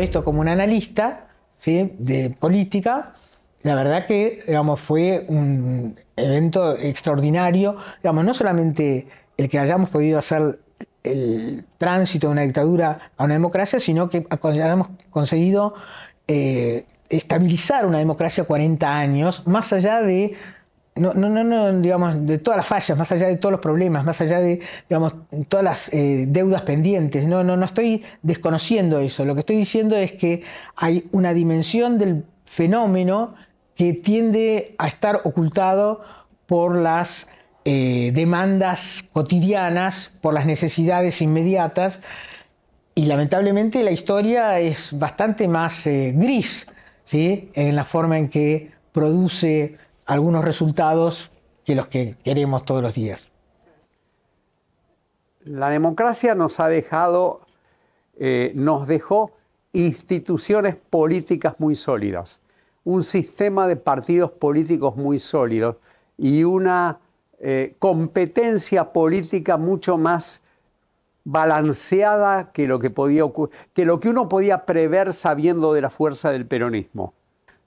esto como un analista de política, la verdad que digamos, fue un evento extraordinario, digamos, no solamente el que hayamos podido hacer el tránsito de una dictadura a una democracia, sino que hayamos conseguido eh, estabilizar una democracia 40 años, más allá de no, no, no, digamos, de todas las fallas, más allá de todos los problemas, más allá de, todas las eh, deudas pendientes. No, no, no estoy desconociendo eso. Lo que estoy diciendo es que hay una dimensión del fenómeno que tiende a estar ocultado por las eh, demandas cotidianas, por las necesidades inmediatas. Y lamentablemente la historia es bastante más eh, gris ¿sí? en la forma en que produce algunos resultados que los que queremos todos los días. La democracia nos ha dejado, eh, nos dejó instituciones políticas muy sólidas, un sistema de partidos políticos muy sólidos y una eh, competencia política mucho más balanceada que lo que, podía que lo que uno podía prever sabiendo de la fuerza del peronismo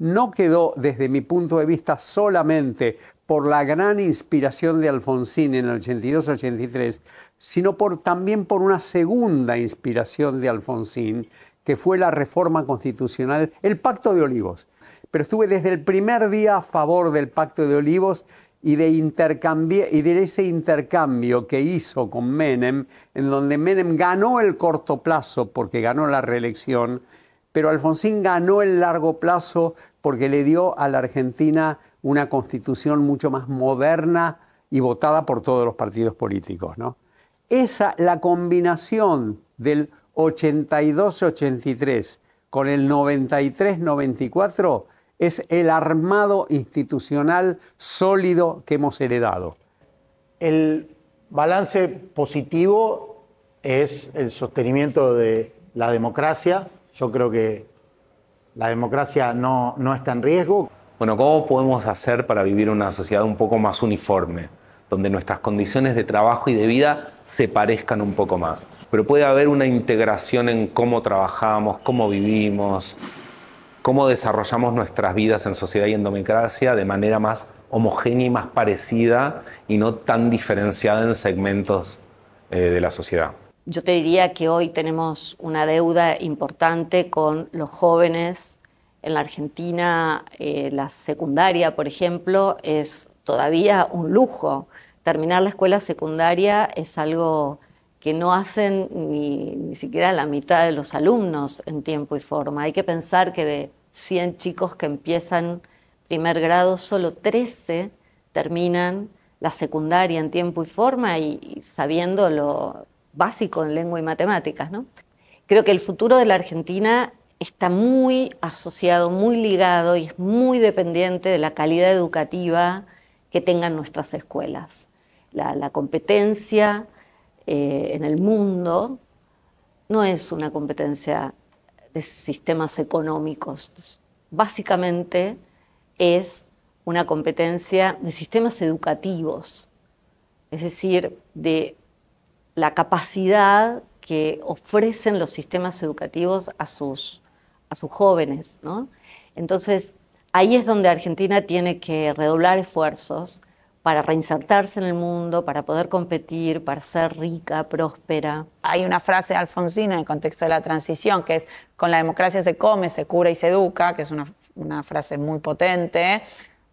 no quedó desde mi punto de vista solamente por la gran inspiración de Alfonsín en el 82-83, sino por, también por una segunda inspiración de Alfonsín, que fue la reforma constitucional, el Pacto de Olivos. Pero estuve desde el primer día a favor del Pacto de Olivos y de, y de ese intercambio que hizo con Menem, en donde Menem ganó el corto plazo porque ganó la reelección pero Alfonsín ganó el largo plazo porque le dio a la Argentina una constitución mucho más moderna y votada por todos los partidos políticos. ¿no? Esa, la combinación del 82-83 con el 93-94 es el armado institucional sólido que hemos heredado. El balance positivo es el sostenimiento de la democracia, yo creo que la democracia no, no está en riesgo. Bueno, ¿cómo podemos hacer para vivir una sociedad un poco más uniforme? donde nuestras condiciones de trabajo y de vida se parezcan un poco más. Pero puede haber una integración en cómo trabajamos, cómo vivimos, cómo desarrollamos nuestras vidas en sociedad y en democracia de manera más homogénea y más parecida y no tan diferenciada en segmentos eh, de la sociedad. Yo te diría que hoy tenemos una deuda importante con los jóvenes. En la Argentina, eh, la secundaria, por ejemplo, es todavía un lujo. Terminar la escuela secundaria es algo que no hacen ni, siquiera la mitad de los alumnos en tiempo y forma. Hay que pensar que de 100 chicos que empiezan primer grado, solo 13 terminan la secundaria en tiempo y forma y, y sabiendo lo, básico en lengua y matemáticas. ¿no? Creo que el futuro de la Argentina está muy asociado, muy ligado y es muy dependiente de la calidad educativa que tengan nuestras escuelas. La, competencia eh, en el mundo no es una competencia de sistemas económicos. Básicamente es una competencia de sistemas educativos, es decir, de la capacidad que ofrecen los sistemas educativos a sus, a sus jóvenes. Entonces, ahí es donde Argentina tiene que redoblar esfuerzos para reinsertarse en el mundo, para poder competir, para ser rica, próspera. Hay una frase de Alfonsina en el contexto de la transición que es, con la democracia se come, se cura y se educa, que es una frase muy potente,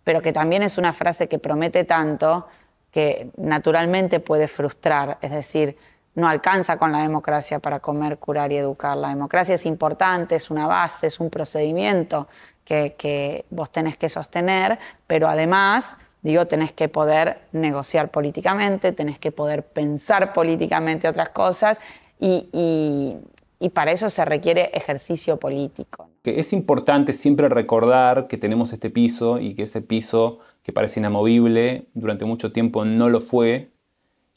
pero que también es una frase que promete tanto, que naturalmente puede frustrar, es decir, no alcanza con la democracia para comer, curar y educar. La democracia es importante, es una base, es un procedimiento que, vos tenés que sostener, pero además Digo, tenés que poder negociar políticamente, tenés que poder pensar políticamente otras cosas y, y para eso se requiere ejercicio político. es importante siempre recordar que tenemos este piso y que ese piso que parece inamovible durante mucho tiempo no lo fue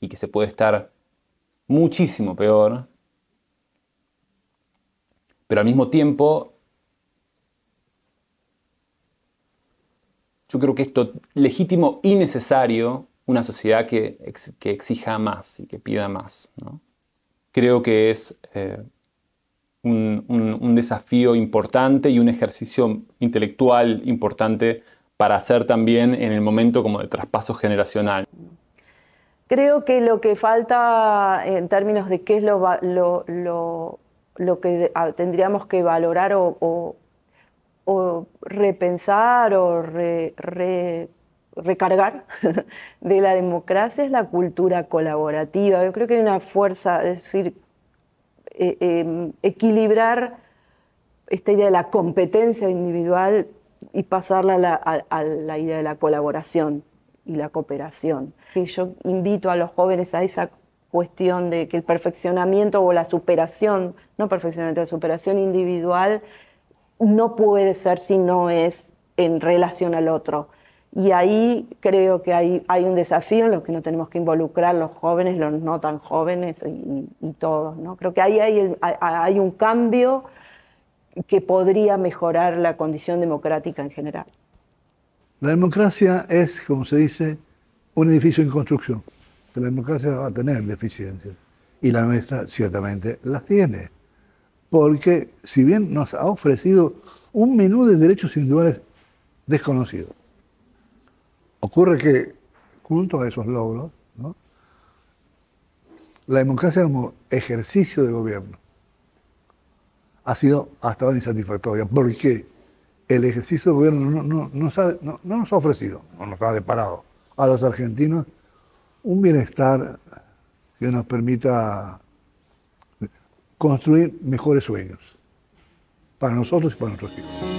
y que se puede estar muchísimo peor. Pero al mismo tiempo, yo creo que esto legítimo y necesario una sociedad que, exija más y que pida más. Creo que es eh, un, desafío importante y un ejercicio intelectual importante para hacer también en el momento como de traspaso generacional. Creo que lo que falta en términos de qué es lo, lo, que ah, tendríamos que valorar o, repensar o recargar de la democracia es la cultura colaborativa. Yo creo que hay una fuerza, es decir, eh, em, equilibrar esta idea de la competencia individual y pasarla a la, idea de la colaboración y la cooperación. yo invito a los jóvenes a esa cuestión de que el perfeccionamiento o la superación, no perfeccionamiento, la superación individual no puede ser si no es en relación al otro. Y ahí creo que hay, un desafío en lo que no tenemos que involucrar los jóvenes, los no tan jóvenes y, todos. ¿no? Creo que ahí hay, hay un cambio que podría mejorar la condición democrática en general. La democracia es, como se dice, un edificio en construcción. La democracia va a tener deficiencias y la nuestra ciertamente las tiene. Porque si bien nos ha ofrecido un menú de derechos individuales desconocido, Ocurre que junto a esos logros, la democracia como ejercicio de gobierno ha sido hasta ahora insatisfactoria, porque el ejercicio de gobierno no, no, nos ha ofrecido, no nos ha deparado a los argentinos un bienestar que nos permita construir mejores sueños para nosotros y para nuestros hijos.